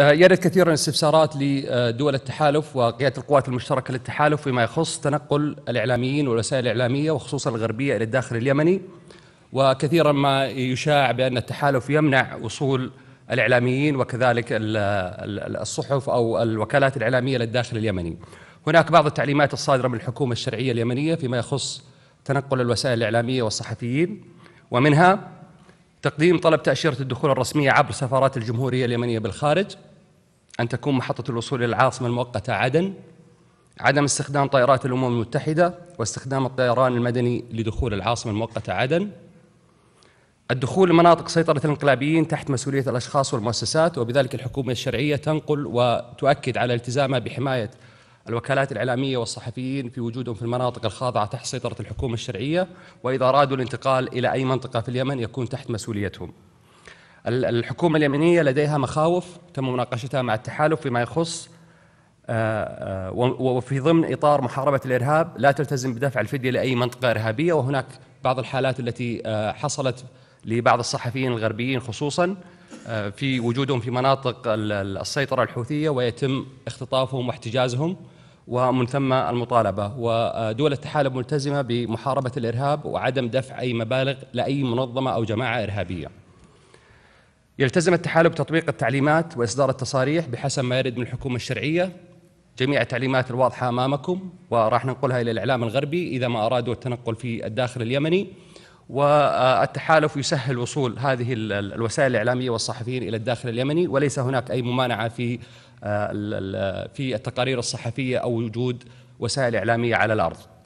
آه، يرد كثيرا استفسارات لدول التحالف وقيادة القوات المشتركة للتحالف فيما يخص تنقل الإعلاميين والوسائل الإعلامية وخصوصا الغربية إلى الداخل اليمني وكثيرا ما يشاع بأن التحالف يمنع وصول الإعلاميين وكذلك الصحف أو الوكالات الإعلامية للداخل اليمني هناك بعض التعليمات الصادرة من الحكومة الشرعية اليمنية فيما يخص تنقل الوسائل الإعلامية والصحفيين ومنها تقديم طلب تأشيرة الدخول الرسمية عبر سفارات الجمهورية اليمنية بالخارج أن تكون محطة الوصول إلى العاصمة المؤقتة عدن عدم استخدام طائرات الأمم المتحدة واستخدام الطيران المدني لدخول العاصمة المؤقتة عدن الدخول لمناطق سيطرة الانقلابيين تحت مسؤولية الأشخاص والمؤسسات وبذلك الحكومة الشرعية تنقل وتؤكد على التزامها بحماية الوكالات الإعلامية والصحفيين في وجودهم في المناطق الخاضعة تحت سيطرة الحكومة الشرعية وإذا أرادوا الانتقال إلى أي منطقة في اليمن يكون تحت مسؤوليتهم الحكومة اليمنية لديها مخاوف تم مناقشتها مع التحالف فيما يخص آه، آه، وفي ضمن إطار محاربة الإرهاب لا تلتزم بدفع الفدية لأي منطقة إرهابية وهناك بعض الحالات التي آه، حصلت لبعض الصحفيين الغربيين خصوصا في وجودهم في مناطق السيطرة الحوثية ويتم اختطافهم واحتجازهم ومن ثم المطالبة ودول التحالف ملتزمة بمحاربة الإرهاب وعدم دفع أي مبالغ لأي منظمة أو جماعة إرهابية يلتزم التحالف بتطبيق التعليمات واصدار التصاريح بحسب ما يرد من الحكومه الشرعيه جميع التعليمات الواضحه امامكم وراح ننقلها الى الاعلام الغربي اذا ما ارادوا التنقل في الداخل اليمني والتحالف يسهل وصول هذه الوسائل الاعلاميه والصحفيين الى الداخل اليمني وليس هناك اي ممانعه في آه، في التقارير الصحفيه او وجود وسائل اعلاميه على الارض.